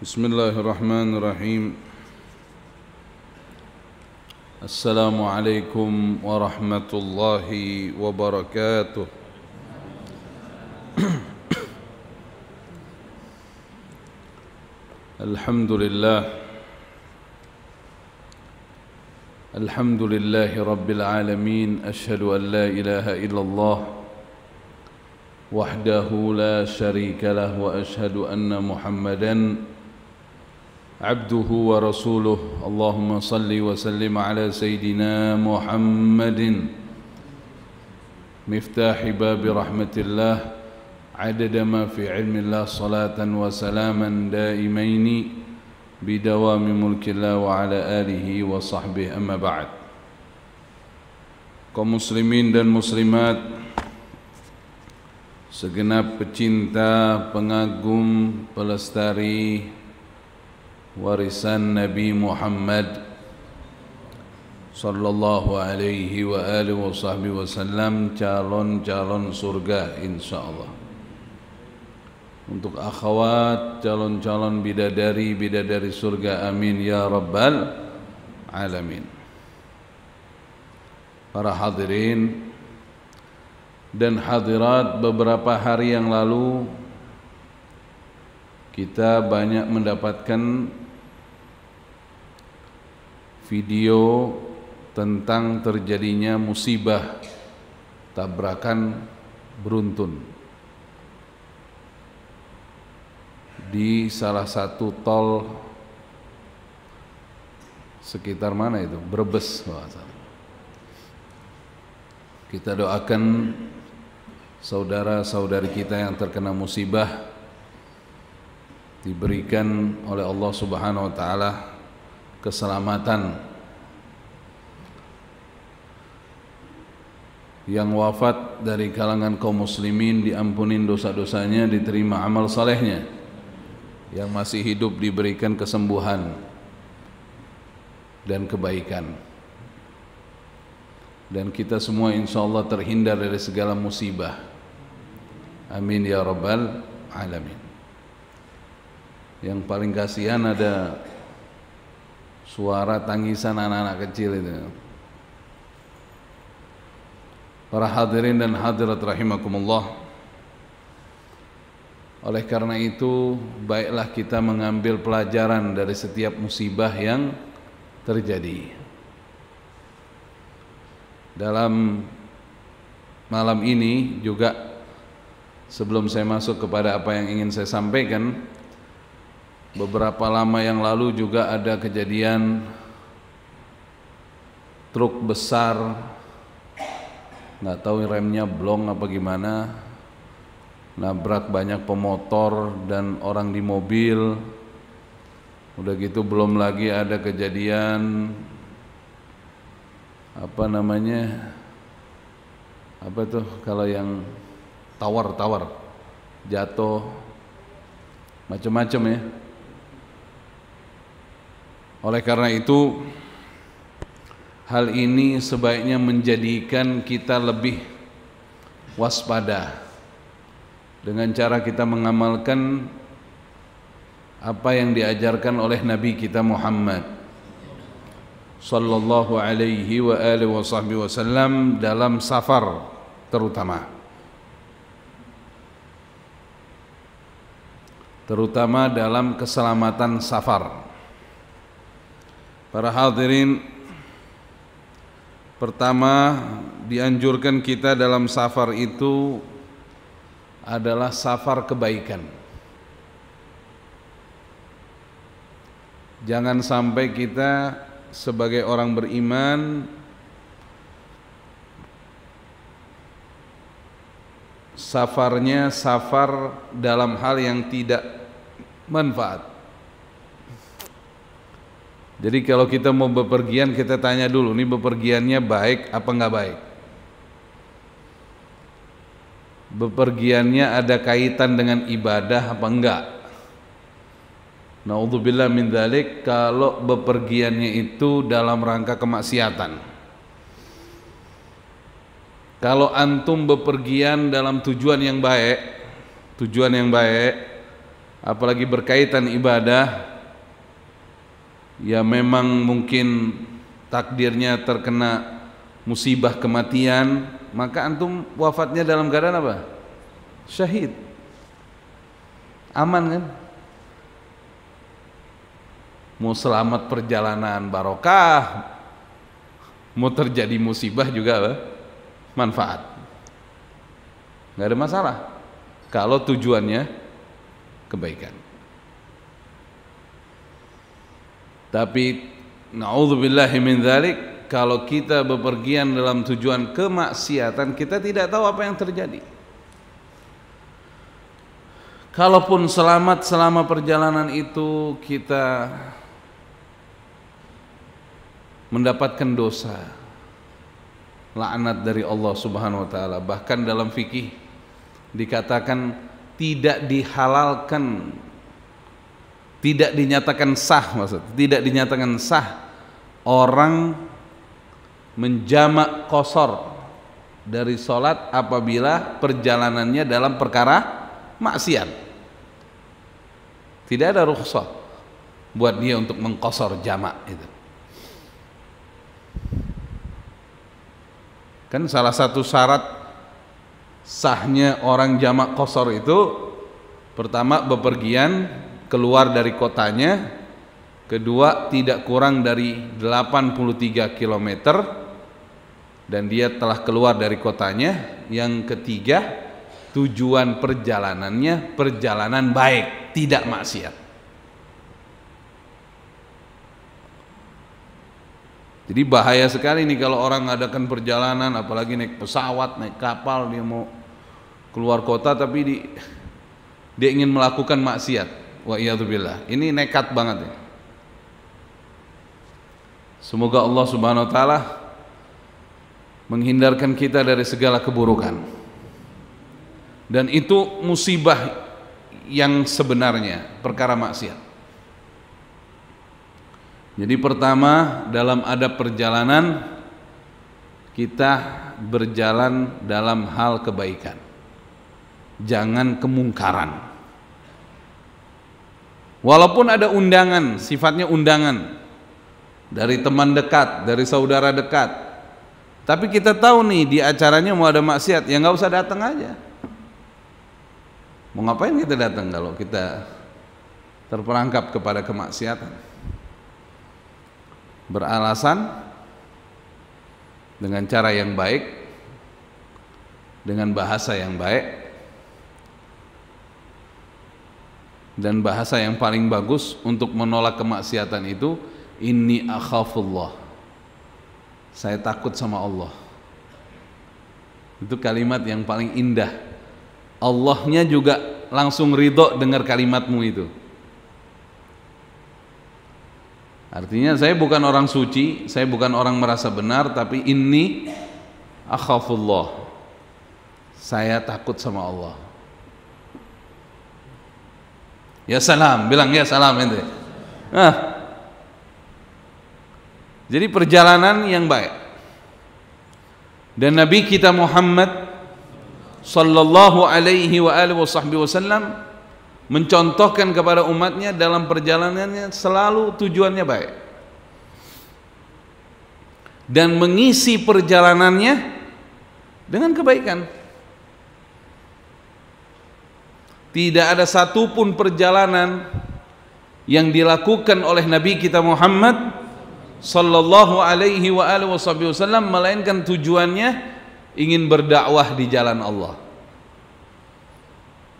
بسم الله الرحمن الرحيم السلام عليكم ورحمة الله وبركاته الحمد لله الحمد لله رب العالمين أشهد أن لا إله إلا الله وحده لا شريك له وأشهد أن محمدًا عبده ورسوله اللهم صل وسلم على سيدنا محمد مفتاح باب رحمة الله عدد ما في علم الله صلاة وسلاما دائمين بدوام ملك الله وعلى آله وصحبه أما بعد kaum muslimin dan muslimat segenap pecinta, pengagum, pelestari warisan Nabi Muhammad sallallahu alaihi wa alihi wa wasallam calon-calon surga insyaallah untuk akhwat calon-calon bidadari bidadari surga amin ya rabbal alamin para hadirin dan hadirat beberapa hari yang lalu kita banyak mendapatkan video tentang terjadinya musibah tabrakan beruntun di salah satu tol sekitar mana itu Brebes kita doakan saudara-saudari kita yang terkena musibah diberikan oleh Allah Subhanahu wa taala keselamatan yang wafat dari kalangan kaum muslimin diampunin dosa-dosanya diterima amal salehnya yang masih hidup diberikan kesembuhan dan kebaikan dan kita semua insya Allah terhindar dari segala musibah amin ya rabbal alamin yang paling kasihan ada suara tangisan anak-anak kecil itu para hadirin dan hadirat rahimakumullah oleh karena itu baiklah kita mengambil pelajaran dari setiap musibah yang terjadi dalam malam ini juga sebelum saya masuk kepada apa yang ingin saya sampaikan Beberapa lama yang lalu juga ada kejadian truk besar nggak tahu remnya blong apa gimana nabrak banyak pemotor dan orang di mobil udah gitu belum lagi ada kejadian apa namanya apa tuh kalau yang tawar-tawar jatuh macam-macam ya oleh karena itu hal ini sebaiknya menjadikan kita lebih waspada dengan cara kita mengamalkan apa yang diajarkan oleh Nabi kita Muhammad sallallahu alaihi wa alihi wa wasallam dalam safar terutama terutama dalam keselamatan safar Para hadirin Pertama dianjurkan kita dalam safar itu adalah safar kebaikan Jangan sampai kita sebagai orang beriman safarnya safar dalam hal yang tidak manfaat jadi kalau kita mau bepergian kita tanya dulu nih bepergiannya baik apa nggak baik. Bepergiannya ada kaitan dengan ibadah apa enggak? Nauzubillah min dzalik kalau bepergiannya itu dalam rangka kemaksiatan. Kalau antum bepergian dalam tujuan yang baik, tujuan yang baik apalagi berkaitan ibadah, ya memang mungkin takdirnya terkena musibah kematian maka antum wafatnya dalam keadaan apa? syahid aman kan? mau selamat perjalanan barokah mau terjadi musibah juga apa? manfaat nggak ada masalah kalau tujuannya kebaikan Tapi naudzubillah min dzalik kalau kita bepergian dalam tujuan kemaksiatan kita tidak tahu apa yang terjadi. Kalaupun selamat selama perjalanan itu kita mendapatkan dosa laknat dari Allah Subhanahu wa taala. Bahkan dalam fikih dikatakan tidak dihalalkan tidak dinyatakan sah maksud tidak dinyatakan sah orang menjamak kosor dari sholat apabila perjalanannya dalam perkara maksiat tidak ada rukhsah buat dia untuk mengkosor jamak itu kan salah satu syarat sahnya orang jamak kosor itu pertama bepergian keluar dari kotanya kedua tidak kurang dari 83 km dan dia telah keluar dari kotanya yang ketiga tujuan perjalanannya perjalanan baik tidak maksiat jadi bahaya sekali nih kalau orang ngadakan perjalanan apalagi naik pesawat naik kapal dia mau keluar kota tapi di, dia ingin melakukan maksiat Wa iyadzubillah. Ini nekat banget ya. Semoga Allah Subhanahu wa taala menghindarkan kita dari segala keburukan. Dan itu musibah yang sebenarnya, perkara maksiat. Jadi pertama dalam ada perjalanan kita berjalan dalam hal kebaikan. Jangan kemungkaran. Walaupun ada undangan, sifatnya undangan dari teman dekat, dari saudara dekat. Tapi kita tahu nih di acaranya mau ada maksiat, ya nggak usah datang aja. Mau ngapain kita datang kalau kita terperangkap kepada kemaksiatan? Beralasan dengan cara yang baik, dengan bahasa yang baik, dan bahasa yang paling bagus untuk menolak kemaksiatan itu ini akhafullah saya takut sama Allah itu kalimat yang paling indah Allahnya juga langsung ridho dengar kalimatmu itu artinya saya bukan orang suci saya bukan orang merasa benar tapi ini akhafullah saya takut sama Allah Ya salam, bilang ya salam ente. Nah. Jadi perjalanan yang baik. Dan Nabi kita Muhammad sallallahu alaihi wa alihi wasallam mencontohkan kepada umatnya dalam perjalanannya selalu tujuannya baik dan mengisi perjalanannya dengan kebaikan. tidak ada satupun perjalanan yang dilakukan oleh Nabi kita Muhammad sallallahu alaihi wa alihi wasallam melainkan tujuannya ingin berdakwah di jalan Allah.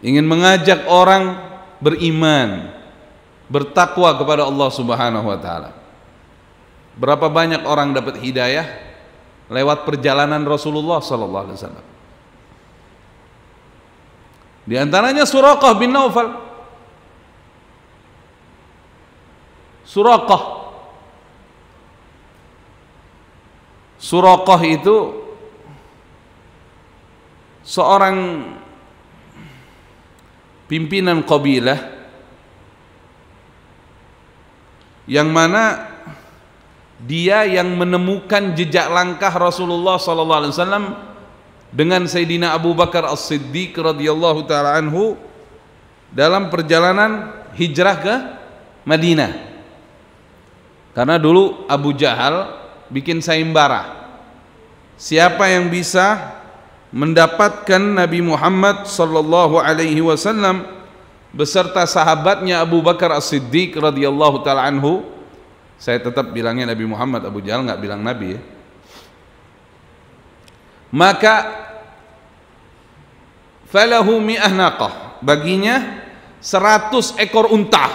Ingin mengajak orang beriman, bertakwa kepada Allah Subhanahu wa taala. Berapa banyak orang dapat hidayah lewat perjalanan Rasulullah sallallahu alaihi wasallam. Di antaranya Suraqah bin Naufal. Suraqah. Suraqah itu seorang pimpinan kabilah yang mana dia yang menemukan jejak langkah Rasulullah sallallahu alaihi wasallam dengan Sayyidina Abu Bakar As-Siddiq radhiyallahu taala anhu dalam perjalanan hijrah ke Madinah. Karena dulu Abu Jahal bikin sayembara. Siapa yang bisa mendapatkan Nabi Muhammad sallallahu alaihi wasallam beserta sahabatnya Abu Bakar As-Siddiq radhiyallahu taala anhu. Saya tetap bilangnya Nabi Muhammad Abu Jahal nggak bilang Nabi ya maka falahu mi'ah naqah baginya seratus ekor unta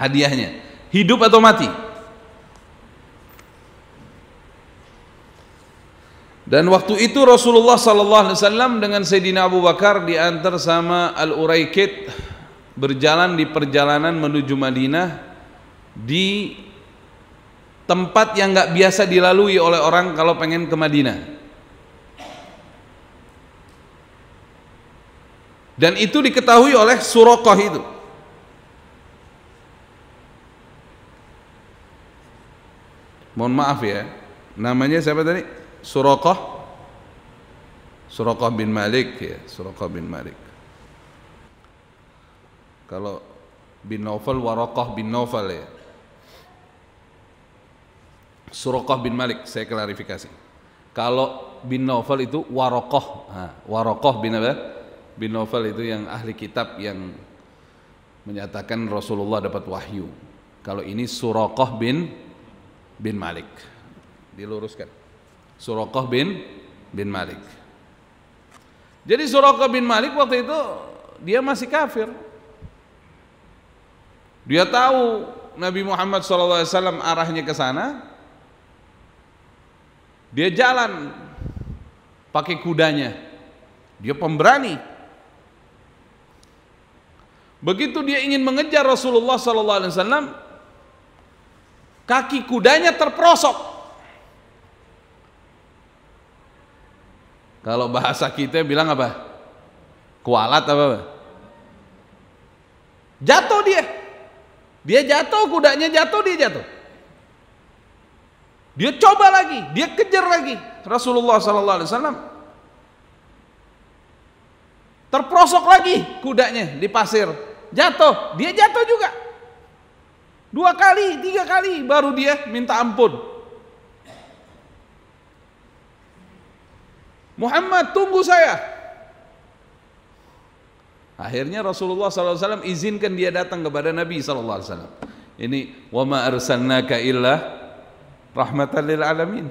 hadiahnya hidup atau mati dan waktu itu Rasulullah sallallahu alaihi wasallam dengan Sayyidina Abu Bakar diantar sama Al-Uraikid berjalan di perjalanan menuju Madinah di tempat yang nggak biasa dilalui oleh orang kalau pengen ke Madinah Dan itu diketahui oleh Surokoh itu. Mohon maaf ya, namanya siapa tadi? Surokoh Surokoh bin Malik ya, Surokoh bin Malik. Kalau bin Novel, Warokoh bin Novel ya. Surokoh bin Malik saya klarifikasi. Kalau bin Novel itu Warokoh, nah, Warokoh bin apa? bin Novel itu yang ahli kitab yang menyatakan Rasulullah dapat wahyu. Kalau ini Suraqah bin bin Malik. Diluruskan. Suraqah bin bin Malik. Jadi Suraqah bin Malik waktu itu dia masih kafir. Dia tahu Nabi Muhammad SAW arahnya ke sana. Dia jalan pakai kudanya. Dia pemberani. Begitu dia ingin mengejar Rasulullah sallallahu alaihi wasallam, kaki kudanya terprosok Kalau bahasa kita bilang apa? Kualat apa? -apa? Jatuh dia. Dia jatuh, kudanya jatuh, dia jatuh. Dia coba lagi, dia kejar lagi Rasulullah sallallahu alaihi wasallam Terprosok lagi kudanya di pasir. Jatuh, dia jatuh juga. Dua kali, tiga kali baru dia minta ampun. Muhammad tunggu saya. Akhirnya Rasulullah SAW izinkan dia datang kepada Nabi SAW. Ini wa ma arsalnaka illa rahmatan lil alamin.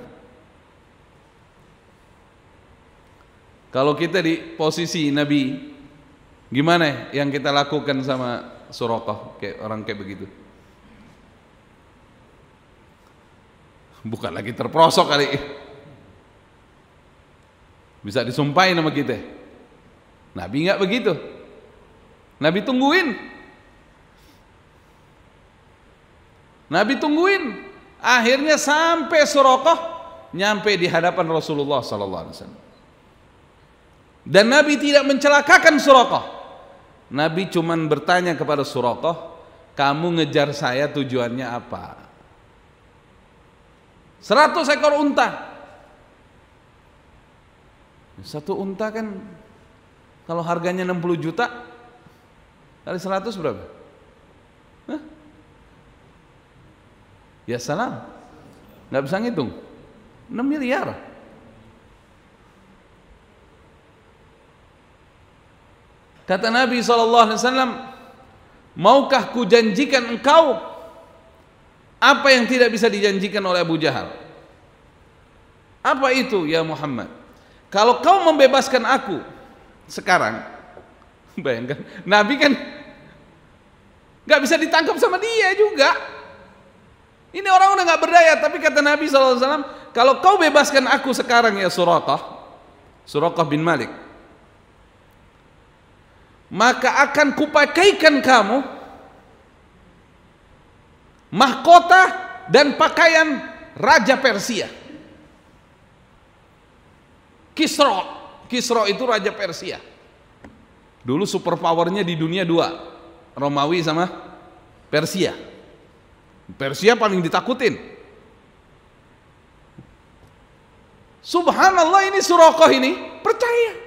Kalau kita di posisi Nabi, gimana yang kita lakukan sama Surokoh kayak orang kayak begitu? Bukan lagi terprosok kali. Bisa disumpahin sama kita. Nabi nggak begitu. Nabi tungguin. Nabi tungguin. Akhirnya sampai Surokoh nyampe di hadapan Rasulullah Sallallahu Alaihi Wasallam. Dan Nabi tidak mencelakakan Suroko. Nabi cuman bertanya kepada Suroko, kamu ngejar saya tujuannya apa? Seratus ekor unta. Satu unta kan kalau harganya 60 juta kali seratus berapa? Hah? Ya salah, Nggak bisa ngitung. 6 miliar. Kata Nabi SAW, maukah kujanjikan engkau apa yang tidak bisa dijanjikan oleh Abu Jahal? Apa itu ya Muhammad? Kalau kau membebaskan aku sekarang, bayangkan, Nabi kan nggak bisa ditangkap sama dia juga. Ini orang udah nggak berdaya, tapi kata Nabi SAW, kalau kau bebaskan aku sekarang ya Surakah, Surakah bin Malik, maka akan kupakaikan kamu mahkota dan pakaian raja Persia. Kisro, Kisro itu raja Persia. Dulu superpowernya di dunia dua, Romawi sama Persia. Persia paling ditakutin. Subhanallah ini Surakoh ini percaya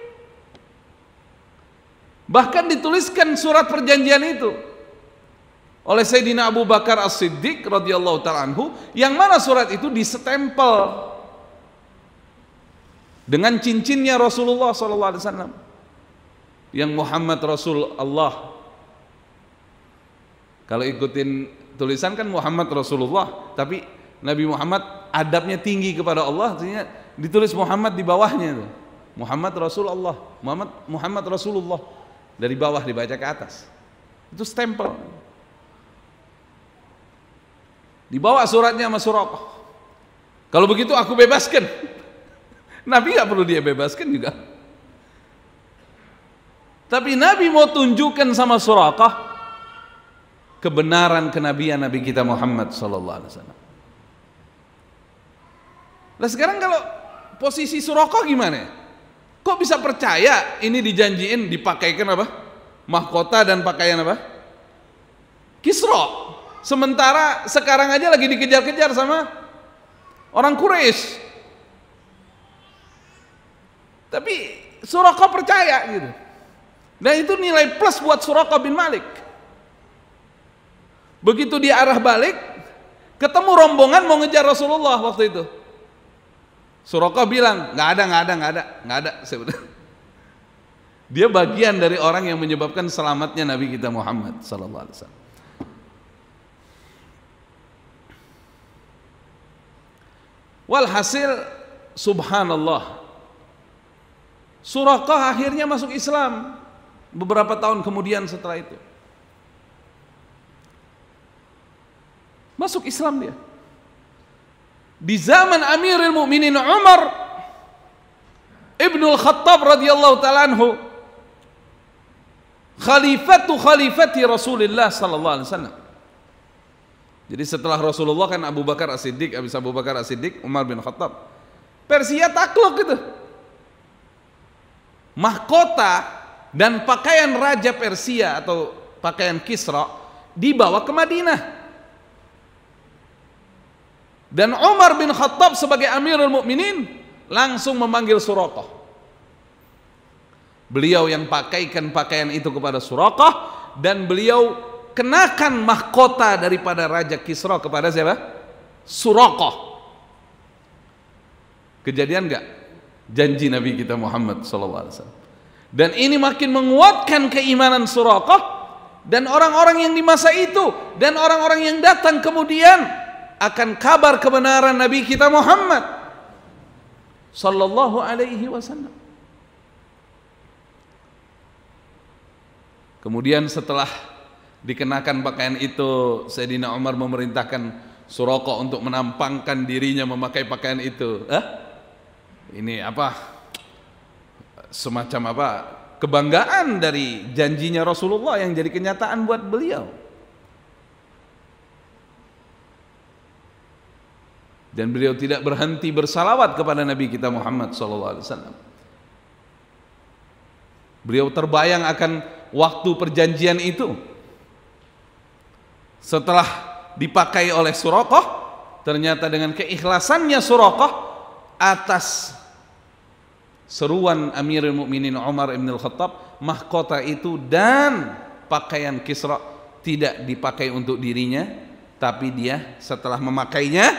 Bahkan dituliskan surat perjanjian itu oleh Sayyidina Abu Bakar As-Siddiq radhiyallahu taala yang mana surat itu disetempel dengan cincinnya Rasulullah sallallahu alaihi wasallam yang Muhammad Rasulullah kalau ikutin tulisan kan Muhammad Rasulullah tapi Nabi Muhammad adabnya tinggi kepada Allah artinya ditulis Muhammad di bawahnya Muhammad Rasul Muhammad Muhammad Rasulullah dari bawah dibaca ke atas itu stempel dibawa suratnya sama surat kalau begitu aku bebaskan Nabi gak perlu dia bebaskan juga tapi Nabi mau tunjukkan sama Suraqah kebenaran kenabian Nabi kita Muhammad Sallallahu Alaihi Wasallam. Nah sekarang kalau posisi Suraqah gimana? Kok bisa percaya ini dijanjiin dipakaikan apa? Mahkota dan pakaian apa? Kisro. Sementara sekarang aja lagi dikejar-kejar sama orang Quraisy. Tapi Suraka percaya gitu. Dan itu nilai plus buat Suraka bin Malik. Begitu dia arah balik, ketemu rombongan mau ngejar Rasulullah waktu itu. Suroko bilang, nggak ada, nggak ada, nggak ada, nggak ada. Dia bagian dari orang yang menyebabkan selamatnya Nabi kita Muhammad Sallallahu Alaihi Wasallam. Walhasil, subhanallah, Suroko akhirnya masuk Islam beberapa tahun kemudian setelah itu. Masuk Islam dia di zaman Amirul Mukminin Umar Ibnu Khattab radhiyallahu taala anhu khalifatu khalifati Rasulullah sallallahu alaihi wasallam. Jadi setelah Rasulullah kan Abu Bakar As-Siddiq, habis Abu Bakar As-Siddiq, Umar bin Khattab. Persia takluk gitu. Mahkota dan pakaian raja Persia atau pakaian Kisra dibawa ke Madinah. Dan Umar bin Khattab sebagai Amirul Mukminin langsung memanggil Surakah. Beliau yang pakaikan pakaian itu kepada Surakah dan beliau kenakan mahkota daripada Raja Kisra kepada siapa? Surakah. Kejadian enggak? Janji Nabi kita Muhammad SAW. Dan ini makin menguatkan keimanan Surakah dan orang-orang yang di masa itu dan orang-orang yang datang kemudian akan kabar kebenaran Nabi kita Muhammad sallallahu alaihi wasallam. Kemudian setelah dikenakan pakaian itu, Sayyidina Umar memerintahkan Suroko untuk menampangkan dirinya memakai pakaian itu. Hah? Ini apa? Semacam apa? Kebanggaan dari janjinya Rasulullah yang jadi kenyataan buat beliau. dan beliau tidak berhenti bersalawat kepada Nabi kita Muhammad SAW. Beliau terbayang akan waktu perjanjian itu. Setelah dipakai oleh Surokoh, ternyata dengan keikhlasannya Surokoh atas seruan Amirul Mukminin Umar Ibnul Khattab, mahkota itu dan pakaian Kisra tidak dipakai untuk dirinya, tapi dia setelah memakainya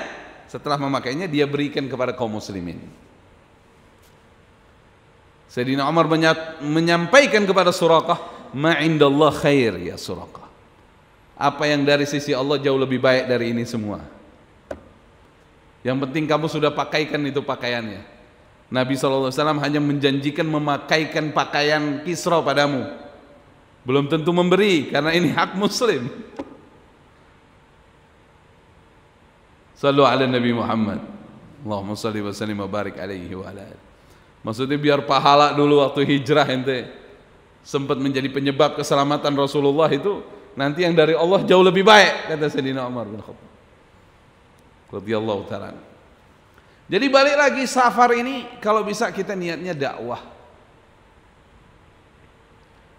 setelah memakainya dia berikan kepada kaum muslimin. Sayyidina Umar menyampaikan kepada Surakah, ma'indallah khair ya Surakah. Apa yang dari sisi Allah jauh lebih baik dari ini semua. Yang penting kamu sudah pakaikan itu pakaiannya. Nabi SAW hanya menjanjikan memakaikan pakaian Kisra padamu. Belum tentu memberi karena ini hak muslim. Sallu ala Nabi Muhammad. Allahumma salli wa sallim wa barik alaihi wa ala Maksudnya biar pahala dulu waktu hijrah ente sempat menjadi penyebab keselamatan Rasulullah itu nanti yang dari Allah jauh lebih baik kata Sayyidina Umar bin Khattab radhiyallahu taala. Jadi balik lagi safar ini kalau bisa kita niatnya dakwah.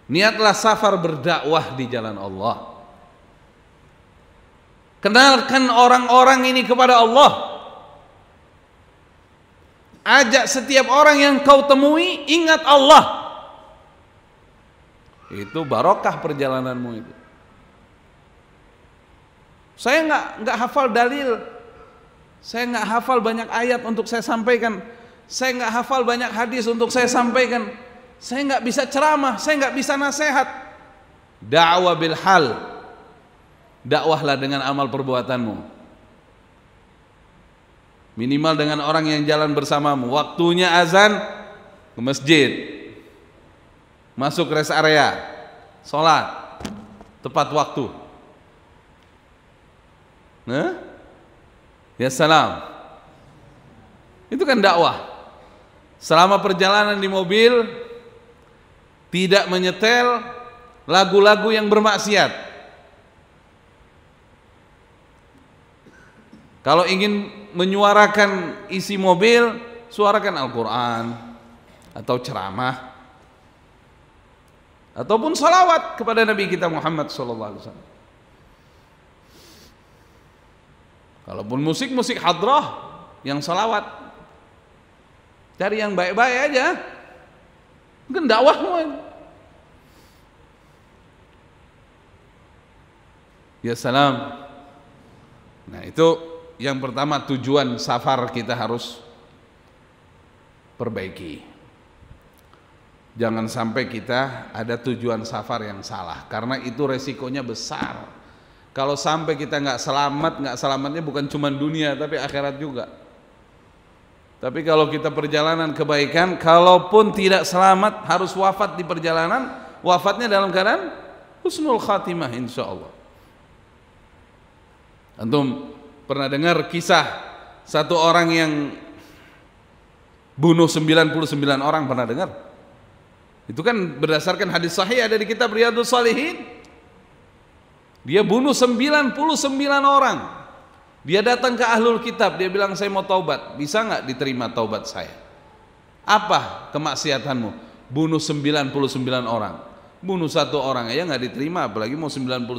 Niatlah safar berdakwah di jalan Allah. Kenalkan orang-orang ini kepada Allah. Ajak setiap orang yang kau temui ingat Allah. Itu barokah perjalananmu itu. Saya nggak nggak hafal dalil, saya nggak hafal banyak ayat untuk saya sampaikan, saya nggak hafal banyak hadis untuk saya sampaikan, saya nggak bisa ceramah, saya nggak bisa nasihat. Dakwah bil hal, dakwahlah dengan amal perbuatanmu minimal dengan orang yang jalan bersamamu waktunya azan ke masjid masuk rest area sholat tepat waktu nah ya salam itu kan dakwah selama perjalanan di mobil tidak menyetel lagu-lagu yang bermaksiat Kalau ingin menyuarakan isi mobil, suarakan Al-Quran atau ceramah ataupun salawat kepada Nabi kita Muhammad SAW. Alaihi Wasallam. Kalaupun musik-musik hadrah yang salawat, cari yang baik-baik aja. Mungkin dakwah Ya salam. Nah itu yang pertama tujuan safar kita harus perbaiki. Jangan sampai kita ada tujuan safar yang salah karena itu resikonya besar. Kalau sampai kita nggak selamat, nggak selamatnya bukan cuma dunia tapi akhirat juga. Tapi kalau kita perjalanan kebaikan, kalaupun tidak selamat harus wafat di perjalanan, wafatnya dalam keadaan husnul khatimah insya Allah. Antum Pernah dengar kisah satu orang yang bunuh 99 orang pernah dengar? Itu kan berdasarkan hadis sahih ada di kitab Riyadhus Salihin. Dia bunuh 99 orang. Dia datang ke ahlul kitab, dia bilang saya mau taubat, bisa nggak diterima taubat saya? Apa kemaksiatanmu? Bunuh 99 orang. Bunuh satu orang aja nggak diterima, apalagi mau 99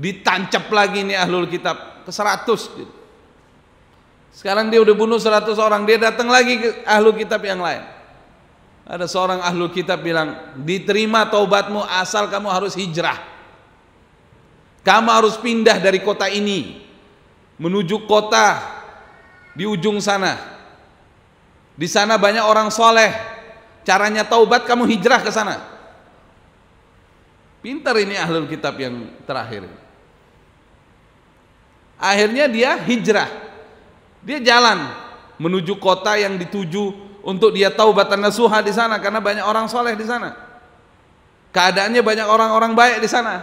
ditancap lagi nih ahlul kitab ke 100 gitu. Sekarang dia udah bunuh 100 orang, dia datang lagi ke ahlul kitab yang lain. Ada seorang ahlul kitab bilang, "Diterima taubatmu asal kamu harus hijrah. Kamu harus pindah dari kota ini menuju kota di ujung sana. Di sana banyak orang soleh. Caranya taubat kamu hijrah ke sana." Pintar ini ahlul kitab yang terakhir. Akhirnya dia hijrah. Dia jalan menuju kota yang dituju untuk dia taubatan nasuha di sana karena banyak orang soleh di sana. Keadaannya banyak orang-orang baik di sana.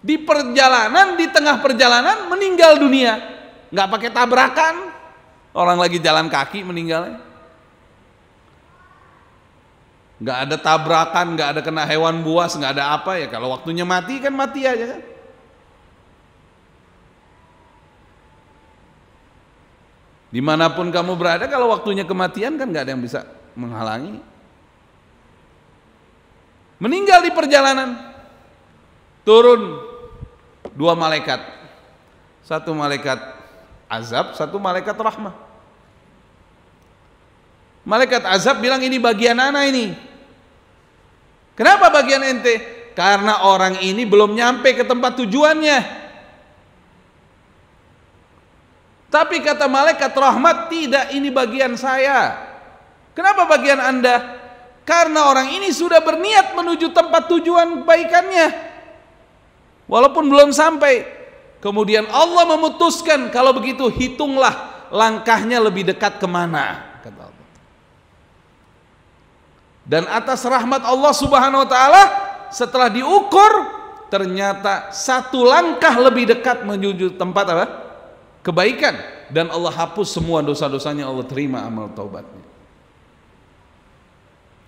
Di perjalanan, di tengah perjalanan meninggal dunia. Nggak pakai tabrakan. Orang lagi jalan kaki meninggalnya nggak ada tabrakan, nggak ada kena hewan buas, nggak ada apa ya. Kalau waktunya mati kan mati aja kan. Dimanapun kamu berada, kalau waktunya kematian kan nggak ada yang bisa menghalangi. Meninggal di perjalanan, turun dua malaikat, satu malaikat azab, satu malaikat rahmah. Malaikat azab bilang ini bagian anak ini. Kenapa bagian ente? Karena orang ini belum nyampe ke tempat tujuannya. Tapi kata malaikat rahmat, tidak ini bagian saya. Kenapa bagian Anda? Karena orang ini sudah berniat menuju tempat tujuan kebaikannya. Walaupun belum sampai. Kemudian Allah memutuskan, kalau begitu hitunglah langkahnya lebih dekat kemana. Kata Dan atas rahmat Allah subhanahu wa ta'ala, setelah diukur, ternyata satu langkah lebih dekat menuju tempat apa? kebaikan dan Allah hapus semua dosa-dosanya Allah terima amal taubatnya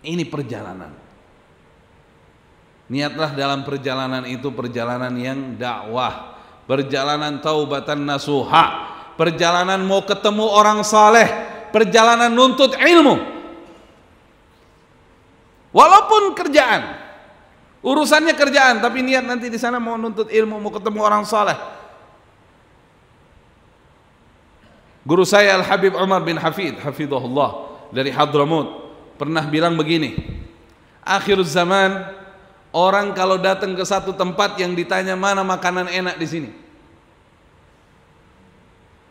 ini perjalanan niatlah dalam perjalanan itu perjalanan yang dakwah perjalanan taubatan nasuha perjalanan mau ketemu orang saleh perjalanan nuntut ilmu walaupun kerjaan urusannya kerjaan tapi niat nanti di sana mau nuntut ilmu mau ketemu orang saleh Guru saya Al Habib Umar bin Hafid, hafidhahullah dari Hadramut pernah bilang begini. Akhir zaman orang kalau datang ke satu tempat yang ditanya mana makanan enak di sini.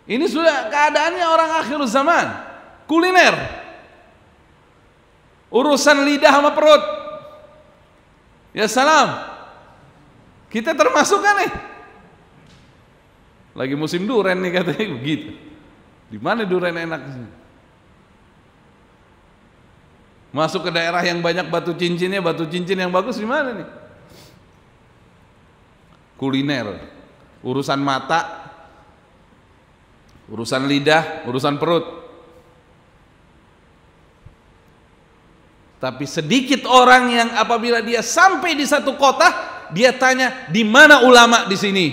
Ini sudah keadaannya orang akhir zaman. Kuliner. Urusan lidah sama perut. Ya salam. Kita termasuk kan nih. Lagi musim durian nih katanya begitu. Di mana durian enak? Masuk ke daerah yang banyak batu cincinnya, batu cincin yang bagus di mana nih? Kuliner, urusan mata, urusan lidah, urusan perut. Tapi sedikit orang yang apabila dia sampai di satu kota, dia tanya di mana ulama di sini.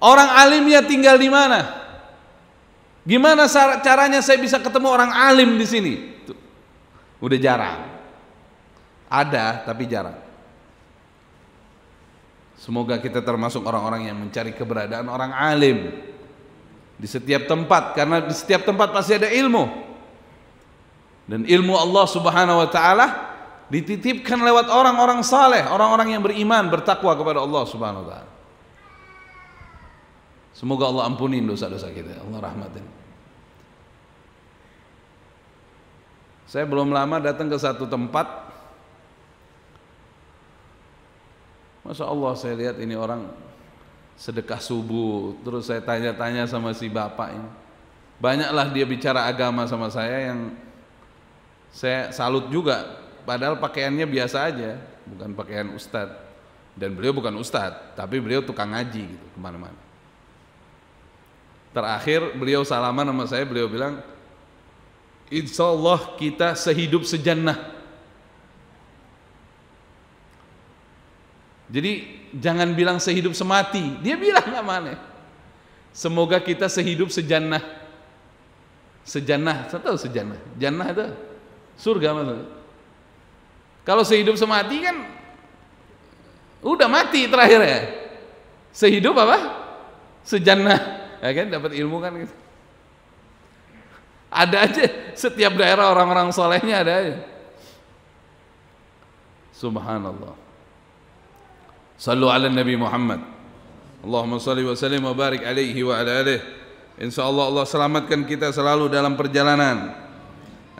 Orang alimnya tinggal di mana? Gimana caranya saya bisa ketemu orang alim di sini? Udah jarang. Ada tapi jarang. Semoga kita termasuk orang-orang yang mencari keberadaan orang alim di setiap tempat karena di setiap tempat pasti ada ilmu. Dan ilmu Allah Subhanahu wa taala dititipkan lewat orang-orang saleh, orang-orang yang beriman, bertakwa kepada Allah Subhanahu wa taala. Semoga Allah ampuni dosa-dosa kita. Allah rahmatin. Saya belum lama datang ke satu tempat. Masya Allah saya lihat ini orang sedekah subuh. Terus saya tanya-tanya sama si bapak ini. Banyaklah dia bicara agama sama saya yang saya salut juga. Padahal pakaiannya biasa aja, bukan pakaian ustadz. Dan beliau bukan ustadz, tapi beliau tukang ngaji gitu kemana-mana. Terakhir beliau salaman sama saya, beliau bilang, Insya Allah kita sehidup sejannah. Jadi jangan bilang sehidup semati. Dia bilang nggak mana? Semoga kita sehidup sejannah. Sejannah, saya tahu sejannah. Jannah itu surga maksudnya. Kalau sehidup semati kan udah mati terakhir ya. Sehidup apa? Sejannah. Ya kan dapat ilmu kan gitu. Ada aja setiap daerah orang-orang solehnya ada aja. Subhanallah. Sallu ala Nabi Muhammad. Allahumma salli wa sallim wa barik alaihi wa ala Insyaallah Allah selamatkan kita selalu dalam perjalanan.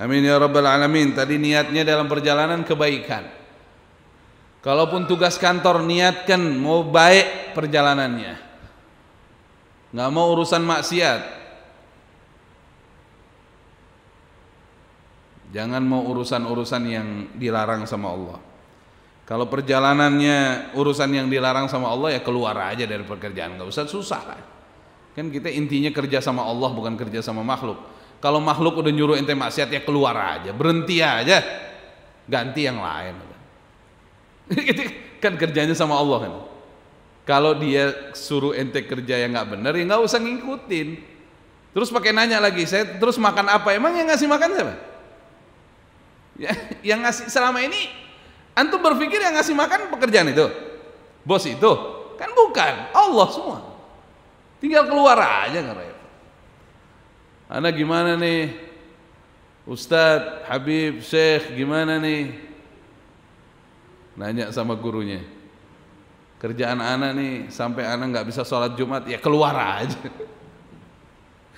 Amin ya rabbal alamin. Tadi niatnya dalam perjalanan kebaikan. Kalaupun tugas kantor niatkan mau baik perjalanannya. Nggak mau urusan maksiat. Jangan mau urusan-urusan yang dilarang sama Allah. Kalau perjalanannya urusan yang dilarang sama Allah ya keluar aja dari pekerjaan, nggak usah susah lah. Kan kita intinya kerja sama Allah bukan kerja sama makhluk. Kalau makhluk udah nyuruh ente maksiat ya keluar aja, berhenti aja, ganti yang lain. kan kerjanya sama Allah kan. Kalau dia suruh ente kerja yang nggak bener ya nggak usah ngikutin. Terus pakai nanya lagi, saya terus makan apa? Emang yang ngasih makan siapa? Ya, yang ngasih selama ini antum berpikir yang ngasih makan pekerjaan itu, bos itu, kan bukan Allah semua. Tinggal keluar aja nggak repot. anak gimana nih, Ustadz, Habib, Syekh, gimana nih? Nanya sama gurunya. Kerjaan anak nih sampai anak nggak bisa sholat Jumat, ya keluar aja.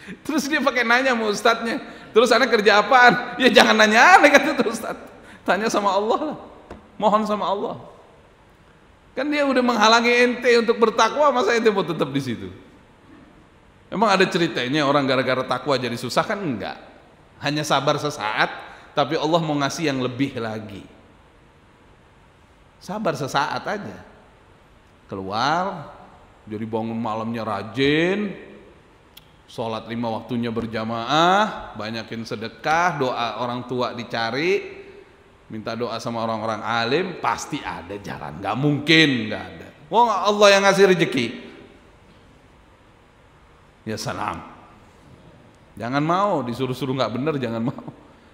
Terus dia pakai nanya sama ustadznya. Terus anak kerja apaan? Ya jangan nanya anak kata tuh ustad. Tanya sama Allah lah. Mohon sama Allah. Kan dia udah menghalangi ente untuk bertakwa, masa ente mau tetap di situ? Emang ada ceritanya orang gara-gara takwa jadi susah kan enggak. Hanya sabar sesaat, tapi Allah mau ngasih yang lebih lagi. Sabar sesaat aja. Keluar, jadi bangun malamnya rajin, sholat lima waktunya berjamaah, banyakin sedekah, doa orang tua dicari, minta doa sama orang-orang alim, pasti ada jalan. Gak mungkin, gak ada. Wong oh, Allah yang ngasih rezeki. Ya salam. Jangan mau disuruh-suruh nggak bener, jangan mau.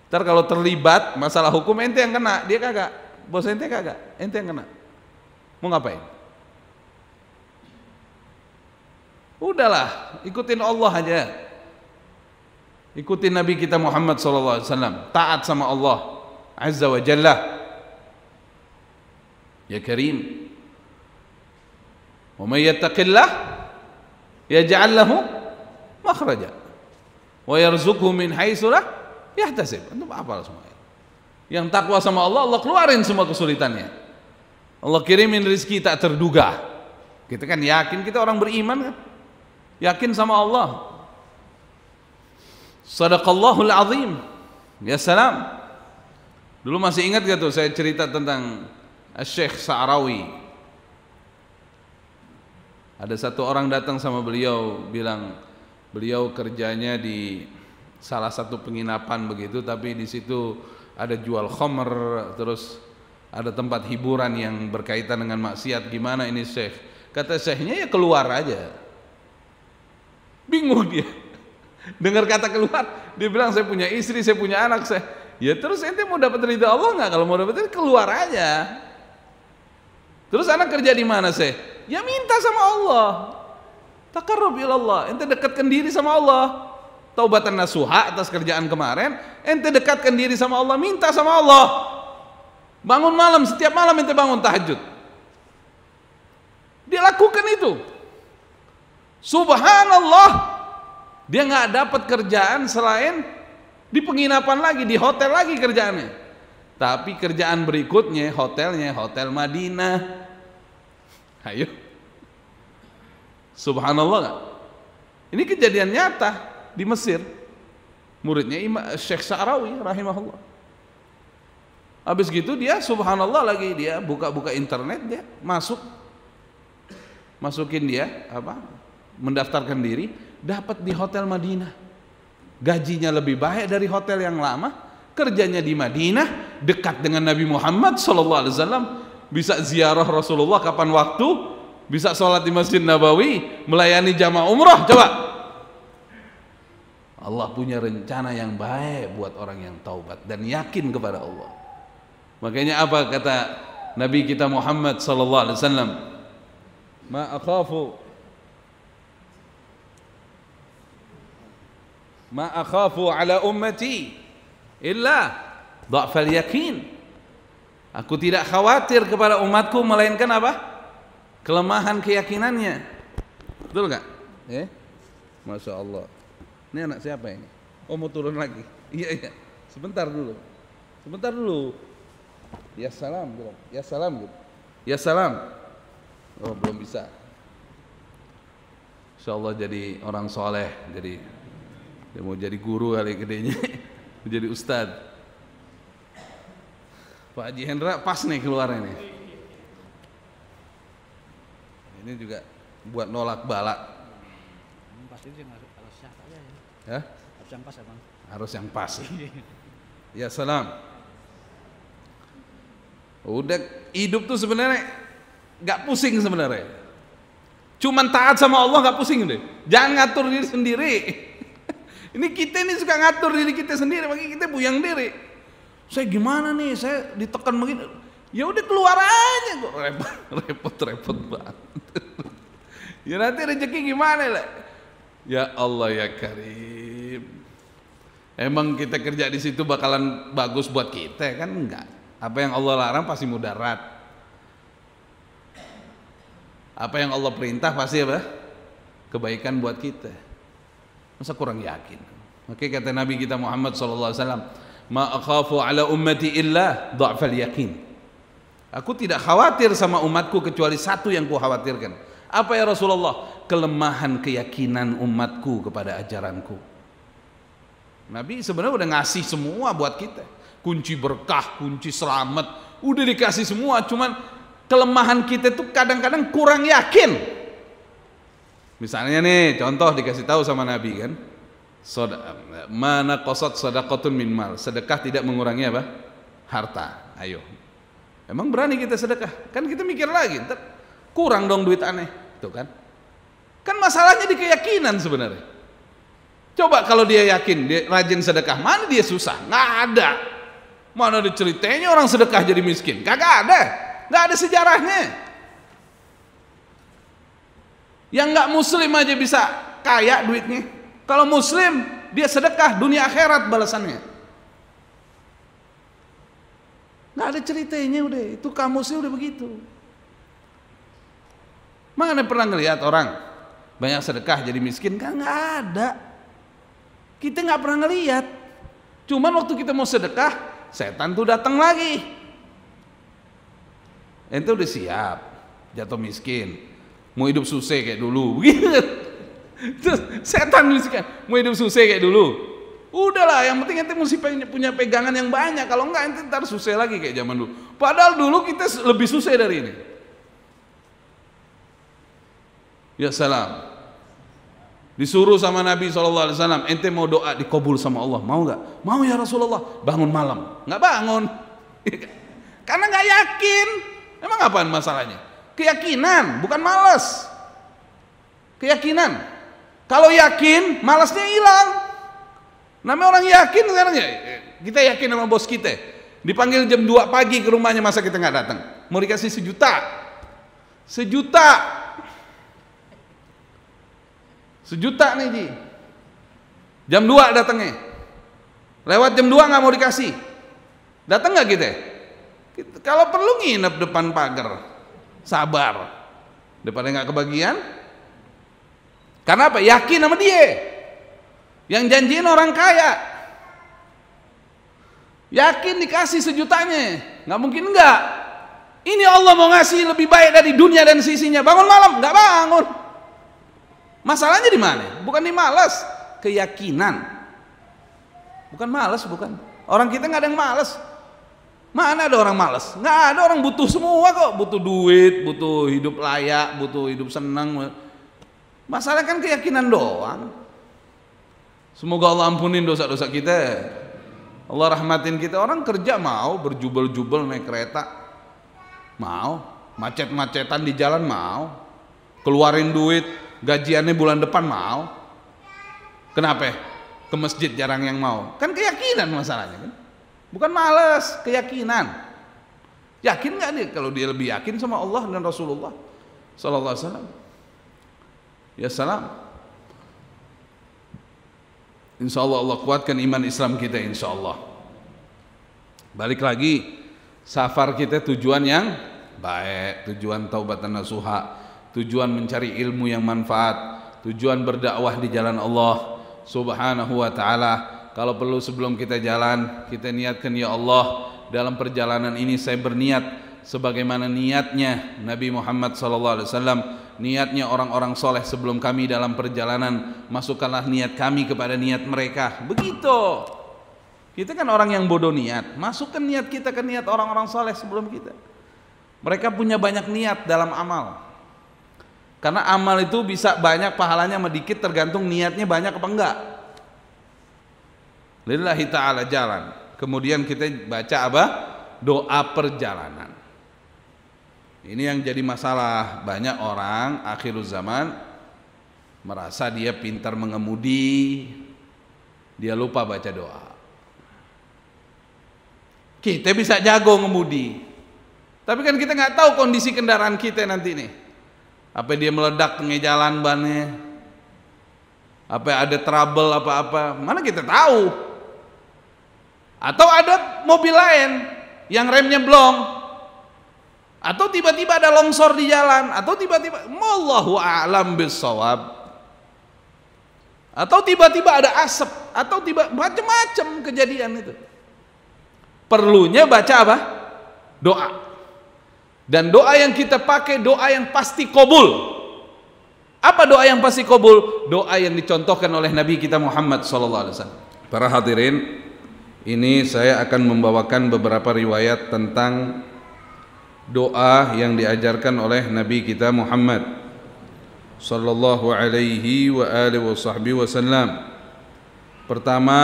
Ntar kalau terlibat masalah hukum ente yang kena, dia kagak. Bos ente kagak, ente yang kena. Mau ngapain? Udahlah, ikutin Allah aja. Ikutin Nabi kita Muhammad SAW, taat sama Allah Azza wa Jalla. Ya Karim. Wa may yattaqillah yaj'al lahu makhraja wa yarzuqhu min haitsu la yahtasib. Antum apa semua Yang takwa sama Allah, Allah keluarin semua kesulitannya. Allah kirimin rezeki tak terduga. Kita kan yakin kita orang beriman kan? Yakin sama Allah. Sadaqallahul azim. Ya salam. Dulu masih ingat gak tuh saya cerita tentang Syekh Sa'rawi. Ada satu orang datang sama beliau bilang beliau kerjanya di salah satu penginapan begitu tapi di situ ada jual khomer terus ada tempat hiburan yang berkaitan dengan maksiat gimana ini Syekh. Kata Syekhnya ya keluar aja. Bingung dia. Dengar kata keluar, dia bilang saya punya istri, saya punya anak, saya. Ya terus ente mau dapat ridha Allah nggak? Kalau mau dapat ridho keluar aja. Terus anak kerja di mana saya? Ya minta sama Allah. takarub Allah. Ente dekatkan diri sama Allah. Taubatan nasuha atas kerjaan kemarin, ente dekatkan diri sama Allah, minta sama Allah. Bangun malam, setiap malam ente bangun tahajud. Dia lakukan itu. Subhanallah. Dia nggak dapat kerjaan selain di penginapan lagi, di hotel lagi kerjaannya. Tapi kerjaan berikutnya hotelnya hotel Madinah. Ayo. Subhanallah gak? Ini kejadian nyata di Mesir. Muridnya Imam Syekh Sa'rawi rahimahullah. Habis gitu dia subhanallah lagi dia buka-buka internet dia masuk masukin dia apa mendaftarkan diri, dapat di Hotel Madinah. Gajinya lebih baik dari hotel yang lama, kerjanya di Madinah, dekat dengan Nabi Muhammad Sallallahu Alaihi Wasallam, bisa ziarah Rasulullah kapan waktu, bisa sholat di Masjid Nabawi, melayani jamaah umroh, coba. Allah punya rencana yang baik buat orang yang taubat dan yakin kepada Allah. Makanya apa kata Nabi kita Muhammad sallallahu alaihi wasallam? Ma ma akhafu ala ummati illa dha'fal yakin aku tidak khawatir kepada umatku melainkan apa kelemahan keyakinannya betul nggak eh masya Allah ini anak siapa ini oh mau turun lagi iya iya sebentar dulu sebentar dulu ya salam Bro. ya salam Bro. ya salam oh belum bisa Insya Allah jadi orang soleh jadi dia mau jadi guru kali gedenya mau jadi ustad Pak Haji Hendra pas nih keluar nih ini juga buat nolak balak ya harus yang pas ya bang harus yang pas iya. ya salam udah hidup tuh sebenarnya nggak pusing sebenarnya cuman taat sama Allah nggak pusing deh jangan ngatur diri sendiri ini kita ini suka ngatur diri kita sendiri, bagi kita buyang diri. Saya gimana nih, saya ditekan begini. Ya udah keluar aja kok repot, repot, repot banget. ya nanti rezeki gimana lah. Ya Allah ya Karim. Emang kita kerja di situ bakalan bagus buat kita kan enggak. Apa yang Allah larang pasti mudarat. Apa yang Allah perintah pasti apa? Kebaikan buat kita. Masa kurang yakin. Oke okay, kata Nabi kita Muhammad sallallahu alaihi wasallam, "Ma akhafu ala ummati illa dha'fal yaqin." Aku tidak khawatir sama umatku kecuali satu yang ku khawatirkan. Apa ya Rasulullah? Kelemahan keyakinan umatku kepada ajaranku. Nabi sebenarnya udah ngasih semua buat kita. Kunci berkah, kunci selamat, udah dikasih semua. Cuman kelemahan kita itu kadang-kadang kurang yakin. Misalnya nih contoh dikasih tahu sama Nabi kan. mana kosot sedekatun minimal, Sedekah tidak mengurangi apa? Harta. Ayo. Emang berani kita sedekah? Kan kita mikir lagi, ntar kurang dong duit aneh. Tuh kan. Kan masalahnya di keyakinan sebenarnya. Coba kalau dia yakin, dia rajin sedekah, mana dia susah? Nggak ada. Mana ada ceritanya orang sedekah jadi miskin? Kagak ada. Nggak ada sejarahnya. Yang nggak muslim aja bisa kaya duitnya. Kalau muslim dia sedekah dunia akhirat balasannya. Nggak ada ceritanya udah, itu kamusnya udah begitu. Mana pernah ngelihat orang banyak sedekah jadi miskin? Kan nggak ada. Kita nggak pernah ngelihat. Cuman waktu kita mau sedekah, setan tuh datang lagi. Ente udah siap jatuh miskin, mau hidup susah kayak dulu begitu terus setan bisikan mau hidup susah kayak dulu udahlah yang penting ente mesti punya pegangan yang banyak kalau enggak ente ntar susah lagi kayak zaman dulu padahal dulu kita lebih susah dari ini ya salam disuruh sama Nabi SAW ente mau doa dikabul sama Allah mau nggak mau ya Rasulullah bangun malam nggak bangun karena nggak yakin emang apaan masalahnya Keyakinan, bukan malas. Keyakinan. Kalau yakin, malasnya hilang. Namanya orang yakin sekarang ya. Kita yakin sama bos kita. Dipanggil jam 2 pagi ke rumahnya masa kita nggak datang. Mau dikasih sejuta. Sejuta. Sejuta nih Ji. Jam 2 datangnya. Lewat jam 2 nggak mau dikasih. Datang nggak kita? Kalau perlu nginep depan pagar sabar daripada nggak kebagian karena apa yakin sama dia yang janjiin orang kaya yakin dikasih sejutanya nggak mungkin enggak ini Allah mau ngasih lebih baik dari dunia dan sisinya bangun malam nggak bangun masalahnya di mana bukan di malas keyakinan bukan malas bukan orang kita nggak ada yang malas Mana ada orang males? Nggak ada orang butuh semua kok, butuh duit, butuh hidup layak, butuh hidup senang. Masalah kan keyakinan doang. Semoga Allah ampunin dosa-dosa kita. Allah rahmatin kita. Orang kerja mau berjubel-jubel naik kereta. Mau, macet-macetan di jalan mau. Keluarin duit, gajiannya bulan depan mau. Kenapa? Ke masjid jarang yang mau. Kan keyakinan masalahnya kan. Bukan males, keyakinan. Yakin nggak nih kalau dia lebih yakin sama Allah dan Rasulullah sallallahu alaihi wasallam? Ya salam. Insya Allah Allah kuatkan iman Islam kita insya Allah. Balik lagi, safar kita tujuan yang baik, tujuan taubat dan nasuha, tujuan mencari ilmu yang manfaat, tujuan berdakwah di jalan Allah Subhanahu wa taala kalau perlu sebelum kita jalan, kita niatkan ya Allah, dalam perjalanan ini saya berniat sebagaimana niatnya Nabi Muhammad SAW niatnya orang-orang soleh sebelum kami dalam perjalanan masukkanlah niat kami kepada niat mereka begitu kita kan orang yang bodoh niat masukkan niat kita ke niat orang-orang soleh sebelum kita mereka punya banyak niat dalam amal karena amal itu bisa banyak pahalanya sedikit tergantung niatnya banyak apa enggak lillahi ta'ala jalan kemudian kita baca apa doa perjalanan ini yang jadi masalah banyak orang akhir zaman merasa dia pintar mengemudi dia lupa baca doa kita bisa jago ngemudi tapi kan kita nggak tahu kondisi kendaraan kita nanti nih apa dia meledak tengah jalan bannya apa ada trouble apa-apa mana kita tahu atau ada mobil lain yang remnya blong. Atau tiba-tiba ada longsor di jalan, atau tiba-tiba mallahu a'lam bisawab. Atau tiba-tiba ada asap, atau tiba macam-macam kejadian itu. Perlunya baca apa? Doa. Dan doa yang kita pakai doa yang pasti kobul. Apa doa yang pasti kobul? Doa yang dicontohkan oleh Nabi kita Muhammad SAW. Para hadirin, ini saya akan membawakan beberapa riwayat tentang doa yang diajarkan oleh Nabi kita Muhammad sallallahu alaihi wa alihi wa wasallam. Pertama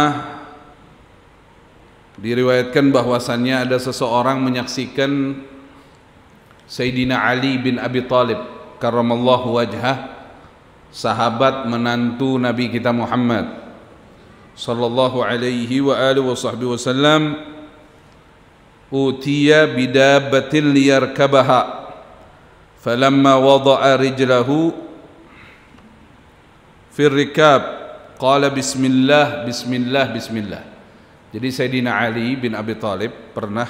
diriwayatkan bahwasannya ada seseorang menyaksikan Sayyidina Ali bin Abi Talib karamallahu wajhah sahabat menantu Nabi kita Muhammad sallallahu alaihi wa alihi wa sahbihi wasallam utiya bidabatin liyarkabaha falamma wada'a rijlahu fil rikab qala bismillah bismillah bismillah jadi Sayyidina Ali bin Abi Thalib pernah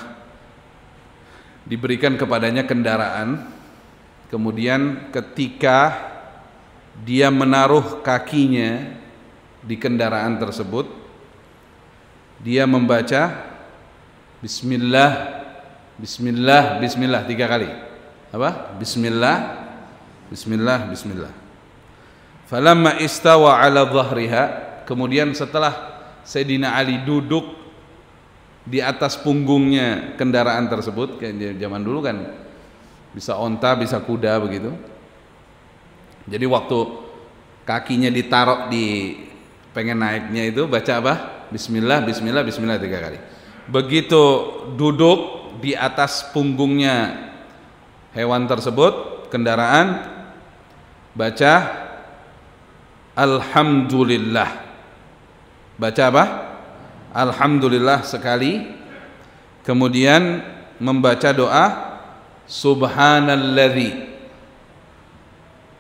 diberikan kepadanya kendaraan kemudian ketika dia menaruh kakinya di kendaraan tersebut dia membaca bismillah bismillah bismillah tiga kali apa bismillah bismillah bismillah falamma istawa ala dhahriha kemudian setelah Sayyidina Ali duduk di atas punggungnya kendaraan tersebut kayak zaman dulu kan bisa onta bisa kuda begitu jadi waktu kakinya ditaruh di pengen naiknya itu baca apa? Bismillah, Bismillah, Bismillah tiga kali. Begitu duduk di atas punggungnya hewan tersebut, kendaraan, baca Alhamdulillah. Baca apa? Alhamdulillah sekali. Kemudian membaca doa Subhanalladzi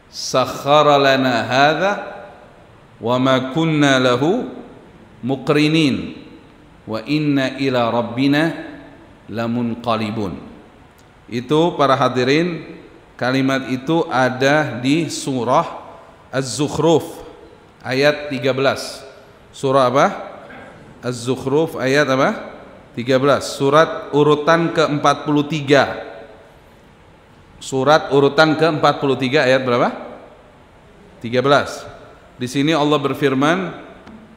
sakhara lana hadza wa ma kunna lahu muqrinin wa inna ila itu para hadirin kalimat itu ada di surah Az-Zukhruf ayat 13 surah apa Az-Zukhruf ayat apa 13 surat urutan ke-43 surat urutan ke-43 ayat berapa 13 Di sini Allah berfirman,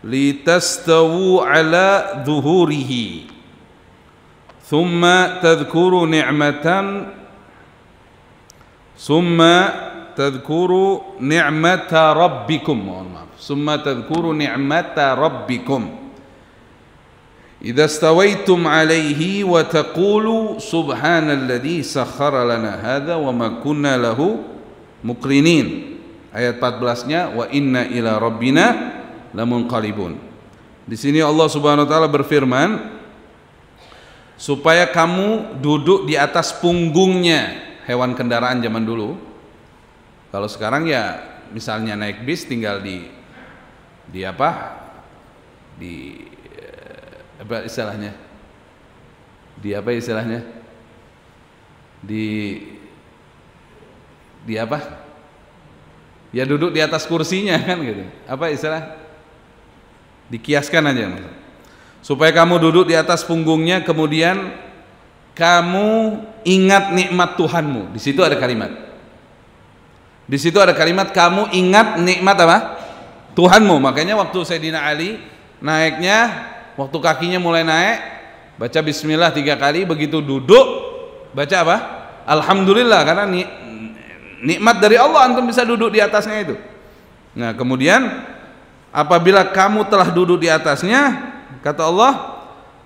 "Litastawu ala zuhurihi." Thumma tadhkuru ni'matan Summa tadhkuru ni'mata rabbikum. Mohon maaf. Summa tadhkuru ni'mata rabbikum. إذا استويتم عليه وتقولوا سبحان الذي سخر لنا هذا وما كنا له مقرنين Ayat 14-nya wa inna ila rabbina lamunqalibun. Di sini Allah Subhanahu wa taala berfirman supaya kamu duduk di atas punggungnya hewan kendaraan zaman dulu. Kalau sekarang ya misalnya naik bis tinggal di di apa? di eh, apa istilahnya? Di apa istilahnya? Di di apa? ya duduk di atas kursinya kan gitu apa istilah dikiaskan aja maksud. supaya kamu duduk di atas punggungnya kemudian kamu ingat nikmat Tuhanmu di situ ada kalimat di situ ada kalimat kamu ingat nikmat apa Tuhanmu makanya waktu Sayyidina Ali naiknya waktu kakinya mulai naik baca bismillah tiga kali begitu duduk baca apa Alhamdulillah karena nikmat dari Allah antum bisa duduk di atasnya itu nah kemudian apabila kamu telah duduk di atasnya kata Allah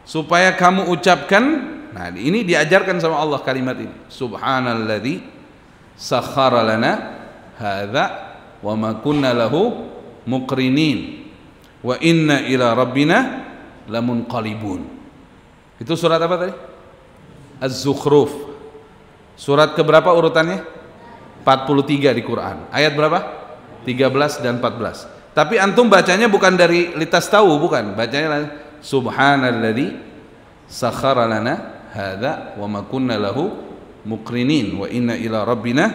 supaya kamu ucapkan nah ini diajarkan sama Allah kalimat ini subhanalladzi sakhara lana hadza wa ma kunna lahu muqrinin wa inna ila rabbina lamunqalibun itu surat apa tadi Az-Zukhruf surat keberapa urutannya 43 di Quran. Ayat berapa? 13 dan 14. Tapi antum bacanya bukan dari litas tahu bukan, bacanya subhanalladzi sakhara lana hadza wa ma kunna lahu muqrinin wa inna ila rabbina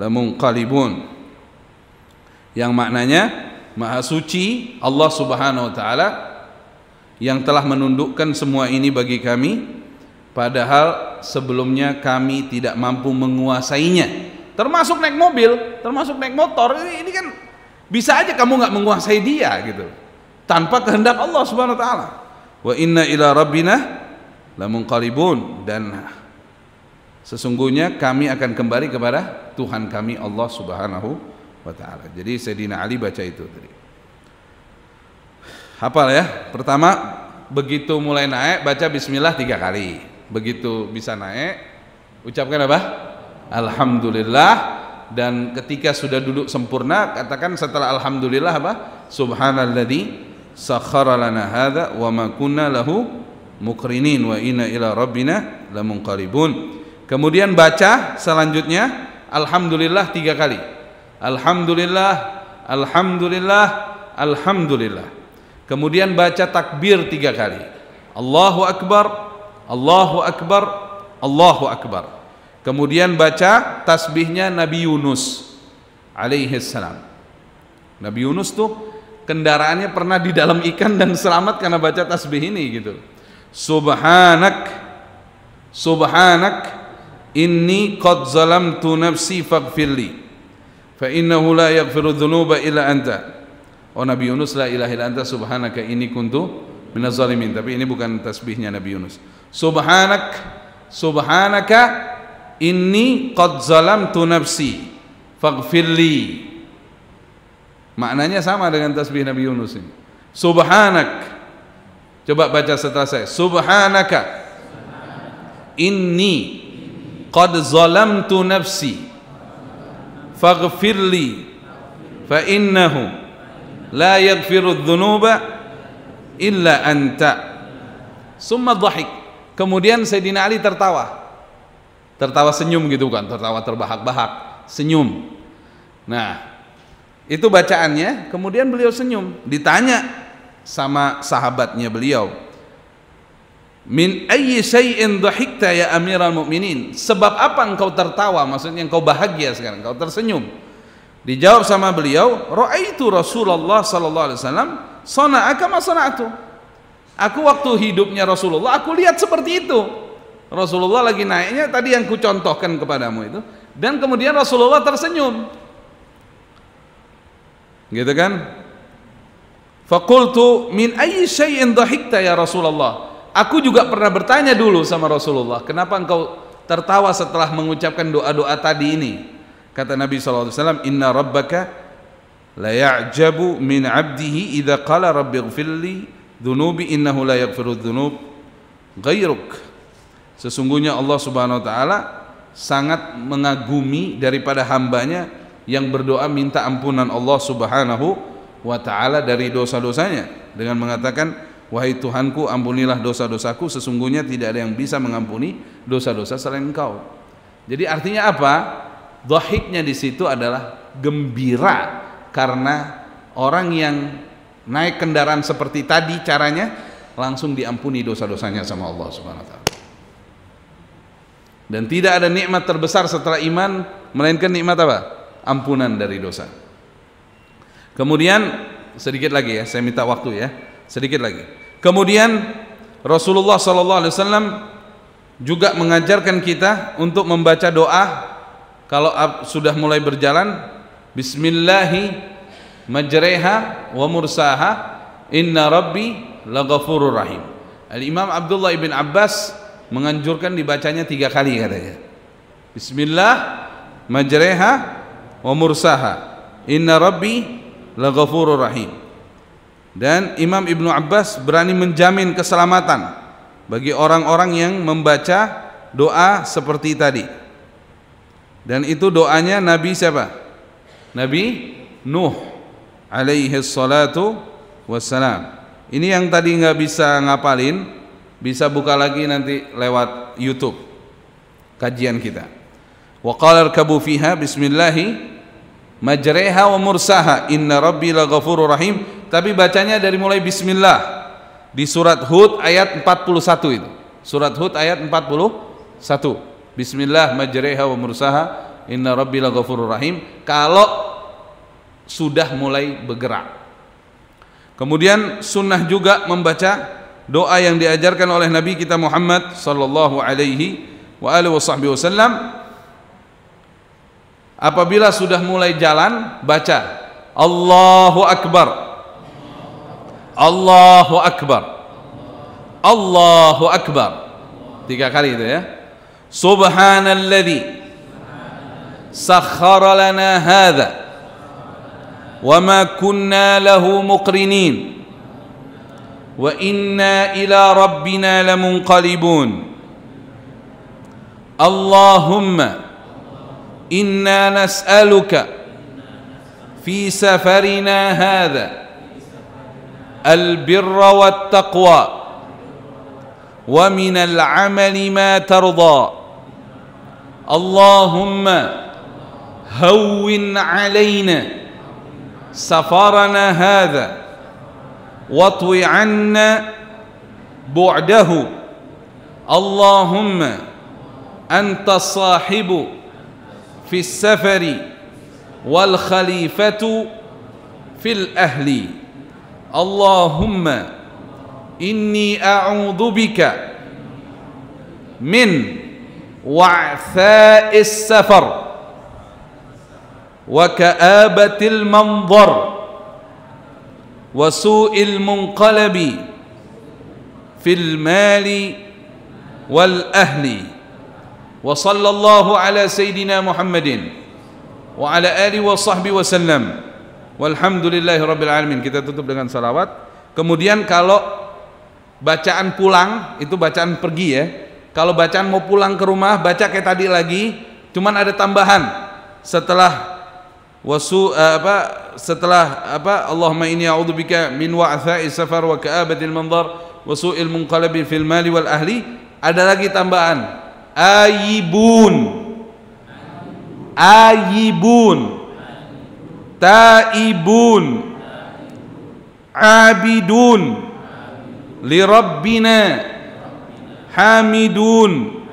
lamunqalibun. Yang maknanya Maha suci Allah Subhanahu wa taala yang telah menundukkan semua ini bagi kami padahal sebelumnya kami tidak mampu menguasainya termasuk naik mobil, termasuk naik motor, ini, ini kan bisa aja kamu nggak menguasai dia gitu, tanpa kehendak Allah Subhanahu Wa Taala. Wa inna ila rabbina lamunqalibun dan sesungguhnya kami akan kembali kepada Tuhan kami Allah Subhanahu wa taala. Jadi Sayyidina Ali baca itu tadi. Hafal ya. Pertama begitu mulai naik baca bismillah tiga kali. Begitu bisa naik ucapkan apa? Alhamdulillah dan ketika sudah duduk sempurna katakan setelah alhamdulillah apa subhanalladzi sakhara lana hadha wa ma kunna lahu mukrinin wa inna ila rabbina lamunqaribun kemudian baca selanjutnya alhamdulillah tiga kali alhamdulillah alhamdulillah alhamdulillah kemudian baca takbir tiga kali Allahu akbar Allahu akbar Allahu akbar Kemudian baca tasbihnya Nabi Yunus alaihi salam. Nabi Yunus tuh kendaraannya pernah di dalam ikan dan selamat karena baca tasbih ini gitu. Subhanak Subhanak inni qad zalamtu nafsi faghfirli fa innahu la yaghfiru dhunuba illa anta. Oh Nabi Yunus la ilaha illa anta subhanaka inni kuntu minaz zalimin. Tapi ini bukan tasbihnya Nabi Yunus. Subhanak subhanaka inni qad tu nafsi faghfirli maknanya sama dengan tasbih Nabi Yunus ini subhanak coba baca setelah saya subhanaka inni qad tu nafsi faghfirli fa innahu la yaghfiru dhunuba illa anta summa dhahik kemudian sayyidina ali tertawa tertawa senyum gitu kan tertawa terbahak-bahak senyum nah itu bacaannya kemudian beliau senyum ditanya sama sahabatnya beliau min ayyi syai'in dhahikta ya amiral mu'minin sebab apa engkau tertawa maksudnya engkau bahagia sekarang engkau tersenyum dijawab sama beliau ra'aitu rasulullah sallallahu alaihi wasallam sana'aka ma sana'tu aku waktu hidupnya rasulullah aku lihat seperti itu Rasulullah lagi naiknya tadi yang kucontohkan kepadamu itu dan kemudian Rasulullah tersenyum gitu kan fakultu min ayyi syai'in dhahikta ya Rasulullah aku juga pernah bertanya dulu sama Rasulullah kenapa engkau tertawa setelah mengucapkan doa-doa tadi ini kata Nabi SAW inna rabbaka la ya'jabu min 'abdihi idha qala gfirli dhunubi innahu la yaghfiru dhunub ghayruk Sesungguhnya Allah Subhanahu wa taala sangat mengagumi daripada hambanya yang berdoa minta ampunan Allah Subhanahu wa taala dari dosa-dosanya dengan mengatakan wahai Tuhanku ampunilah dosa-dosaku sesungguhnya tidak ada yang bisa mengampuni dosa-dosa selain Engkau. Jadi artinya apa? dohiknya di situ adalah gembira karena orang yang naik kendaraan seperti tadi caranya langsung diampuni dosa-dosanya sama Allah Subhanahu wa taala. Dan tidak ada nikmat terbesar setelah iman melainkan nikmat apa? Ampunan dari dosa. Kemudian sedikit lagi ya, saya minta waktu ya. Sedikit lagi. Kemudian Rasulullah sallallahu alaihi wasallam juga mengajarkan kita untuk membaca doa kalau sudah mulai berjalan bismillahi majreha wa mursaha inna rabbi laghafurur rahim. Al Imam Abdullah ibn Abbas menganjurkan dibacanya tiga kali katanya Bismillah majreha wa mursaha inna rabbi laghafurur rahim dan Imam Ibnu Abbas berani menjamin keselamatan bagi orang-orang yang membaca doa seperti tadi dan itu doanya Nabi siapa? Nabi Nuh alaihi salatu wassalam ini yang tadi nggak bisa ngapalin bisa buka lagi nanti lewat YouTube kajian kita. Wa qala arkabu fiha bismillahi majreha wa mursaha inna rabbi laghafurur rahim tapi bacanya dari mulai bismillah di surat Hud ayat 41 itu. Surat Hud ayat 41. Bismillah majreha wa mursaha inna rabbi laghafurur rahim kalau sudah mulai bergerak. Kemudian sunnah juga membaca doa yang diajarkan oleh Nabi kita Muhammad sallallahu alaihi wa alihi wasallam apabila sudah mulai jalan baca Allahu Akbar Allahu Akbar Allahu Akbar tiga kali itu ya Subhanalladzi sakhkhara lana hadza wa ma kunna lahu muqrinin وانا الى ربنا لمنقلبون اللهم انا نسالك في سفرنا هذا البر والتقوى ومن العمل ما ترضى اللهم هون علينا سفرنا هذا واطوي عنا بعده اللهم أنت الصاحب في السفر والخليفة في الأهل اللهم إني أعوذ بك من وعثاء السفر وكآبة المنظر وسوء المنقلب في المال والأهل وصلى الله على سيدنا محمد وعلى آله وصحبه وسلم والحمد لله رب العالمين kita tutup dengan salawat kemudian kalau bacaan pulang itu bacaan pergi ya kalau bacaan mau pulang ke rumah baca kayak tadi lagi cuman ada tambahan setelah wasu eh, apa setelah apa Allahumma inni a'udzubika min wa'tha'i safar wa ka'abatil manzar wa su'il munqalabi fil mali wal ahli ada lagi tambahan ayibun ayibun taibun abidun li rabbina hamidun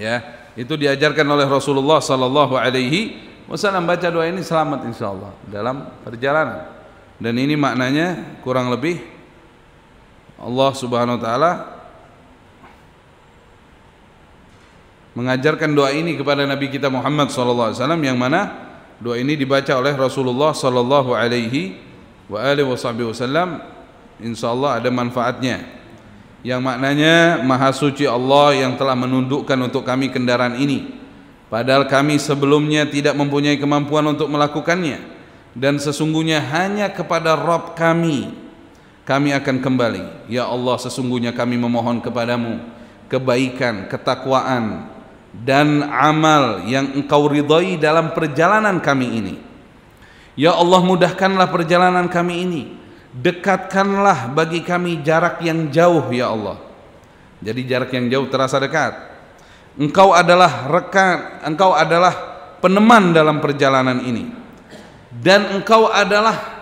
ya itu diajarkan oleh Rasulullah sallallahu alaihi Wasallam baca doa ini selamat insyaallah dalam perjalanan. Dan ini maknanya kurang lebih Allah Subhanahu wa taala mengajarkan doa ini kepada Nabi kita Muhammad sallallahu alaihi wasallam yang mana doa ini dibaca oleh Rasulullah sallallahu alaihi wa alihi wasallam insyaallah ada manfaatnya. Yang maknanya Maha Suci Allah yang telah menundukkan untuk kami kendaraan ini. Padahal kami sebelumnya tidak mempunyai kemampuan untuk melakukannya dan sesungguhnya hanya kepada Rob kami kami akan kembali. Ya Allah sesungguhnya kami memohon kepadamu kebaikan, ketakwaan dan amal yang engkau ridhoi dalam perjalanan kami ini. Ya Allah mudahkanlah perjalanan kami ini. Dekatkanlah bagi kami jarak yang jauh ya Allah. Jadi jarak yang jauh terasa dekat engkau adalah rekan, engkau adalah peneman dalam perjalanan ini. Dan engkau adalah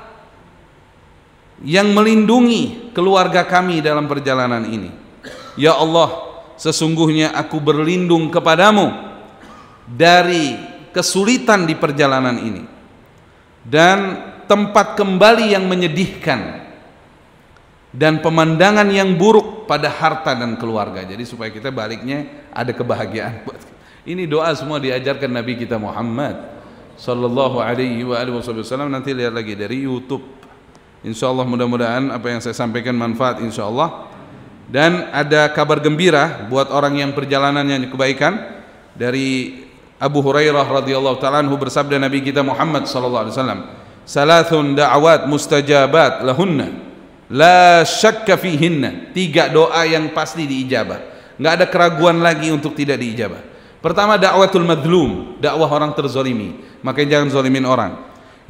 yang melindungi keluarga kami dalam perjalanan ini. Ya Allah, sesungguhnya aku berlindung kepadamu dari kesulitan di perjalanan ini. Dan tempat kembali yang menyedihkan dan pemandangan yang buruk pada harta dan keluarga. Jadi supaya kita baliknya ada kebahagiaan buat ini doa semua diajarkan Nabi kita Muhammad sallallahu alaihi wa alihi wasallam nanti lihat lagi dari YouTube. Insyaallah mudah-mudahan apa yang saya sampaikan manfaat insyaallah. Dan ada kabar gembira buat orang yang perjalanannya kebaikan dari Abu Hurairah radhiyallahu taala anhu bersabda Nabi kita Muhammad sallallahu alaihi wasallam, "Salatsun da'awat mustajabat lahunna." La syakka fihinna. Tiga doa yang pasti diijabah. Nggak ada keraguan lagi untuk tidak diijabah. Pertama dakwatul madlum, dakwah orang terzolimi. Makanya jangan zolimin orang.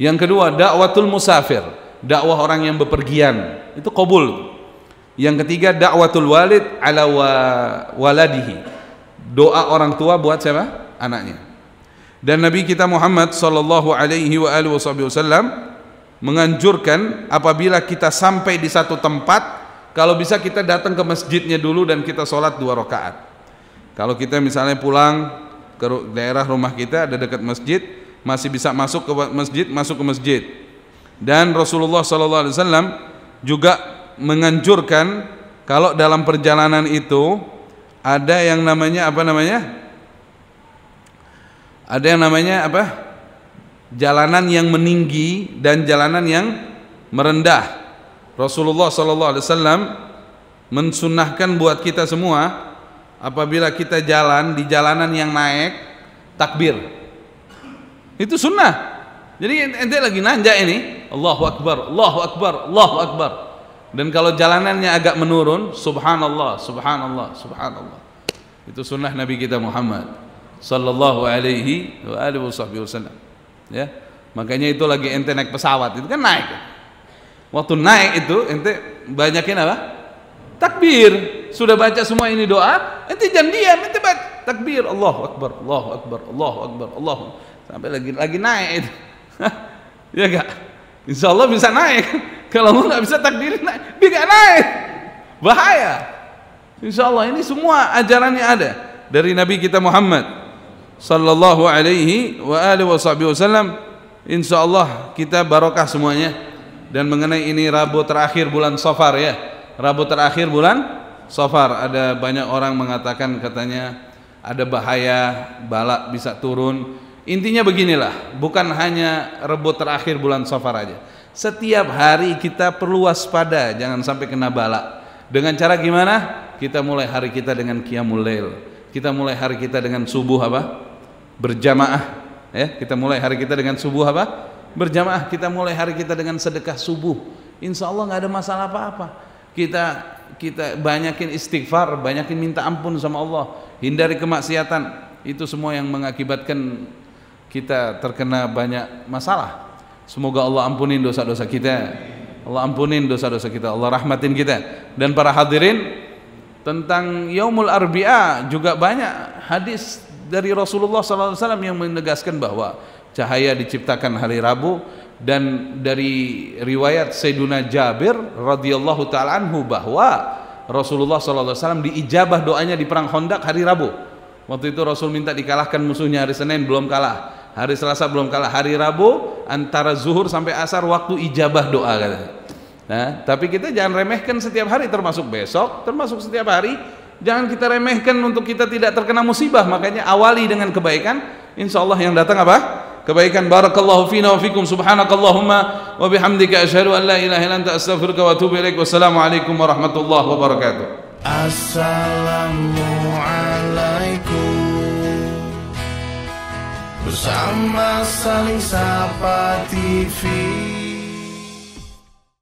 Yang kedua dakwatul musafir, dakwah orang yang bepergian. Itu kobul. Yang ketiga dakwatul walid ala wa waladihi. Doa orang tua buat siapa? Anaknya. Dan Nabi kita Muhammad sallallahu alaihi wa alihi wasallam menganjurkan apabila kita sampai di satu tempat kalau bisa kita datang ke masjidnya dulu dan kita sholat dua rakaat kalau kita misalnya pulang ke daerah rumah kita ada dekat masjid masih bisa masuk ke masjid masuk ke masjid dan Rasulullah SAW juga menganjurkan kalau dalam perjalanan itu ada yang namanya apa namanya ada yang namanya apa jalanan yang meninggi dan jalanan yang merendah. Rasulullah sallallahu alaihi wasallam mensunahkan buat kita semua apabila kita jalan di jalanan yang naik takbir. Itu sunnah. Jadi ente lagi nanjak ini, Allahu akbar, Allahu akbar, Allahu akbar. Dan kalau jalanannya agak menurun, subhanallah, subhanallah, subhanallah. Itu sunnah Nabi kita Muhammad sallallahu alaihi wa alihi wasallam ya makanya itu lagi ente naik pesawat itu kan naik waktu naik itu ente banyakin apa takbir sudah baca semua ini doa ente jangan diam ente baca takbir Allah akbar Allah akbar Allah akbar Allah sampai lagi lagi naik itu ya enggak Insya Allah bisa naik kalau lu nggak bisa takbir naik bisa naik bahaya Insya Allah ini semua ajarannya ada dari Nabi kita Muhammad sallallahu alaihi wa alihi wasallam insyaallah kita barokah semuanya dan mengenai ini Rabu terakhir bulan Safar ya Rabu terakhir bulan Safar ada banyak orang mengatakan katanya ada bahaya balak bisa turun intinya beginilah bukan hanya Rabu terakhir bulan Safar aja setiap hari kita perlu waspada jangan sampai kena balak dengan cara gimana kita mulai hari kita dengan qiyamul lail kita mulai hari kita dengan subuh apa berjamaah ya kita mulai hari kita dengan subuh apa berjamaah kita mulai hari kita dengan sedekah subuh insya Allah nggak ada masalah apa-apa kita kita banyakin istighfar banyakin minta ampun sama Allah hindari kemaksiatan itu semua yang mengakibatkan kita terkena banyak masalah semoga Allah ampunin dosa-dosa kita Allah ampunin dosa-dosa kita Allah rahmatin kita dan para hadirin tentang Yaumul Arbi'a juga banyak hadis dari Rasulullah SAW yang menegaskan bahwa cahaya diciptakan hari Rabu dan dari riwayat Sayyiduna Jabir radhiyallahu taala anhu bahwa Rasulullah SAW diijabah doanya di perang Khandaq hari Rabu. Waktu itu Rasul minta dikalahkan musuhnya hari Senin belum kalah, hari Selasa belum kalah, hari Rabu antara zuhur sampai asar waktu ijabah doa Nah, tapi kita jangan remehkan setiap hari termasuk besok, termasuk setiap hari Jangan kita remehkan untuk kita tidak terkena musibah. Makanya awali dengan kebaikan. Insya Allah yang datang apa? Kebaikan. Barakallahu fina wa fikum. Subhanakallahumma wa bihamdika asyhadu an la ilaha illa anta astaghfiruka wa atubu ilaik. Wassalamualaikum warahmatullahi wabarakatuh. Assalamualaikum. Bersama saling sapa TV.